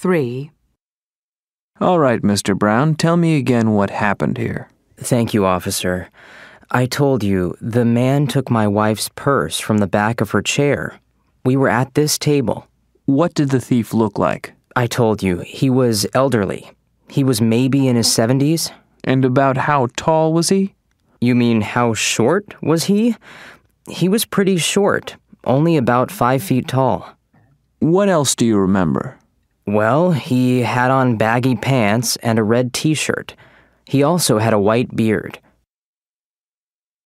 3. All right, Mr. Brown, tell me again what happened here. Thank you, officer. I told you, the man took my wife's purse from the back of her chair. We were at this table. What did the thief look like? I told you, he was elderly. He was maybe in his 70s. And about how tall was he? You mean how short was he? He was pretty short, only about five feet tall. What else do you remember? Well, he had on baggy pants and a red t shirt. He also had a white beard.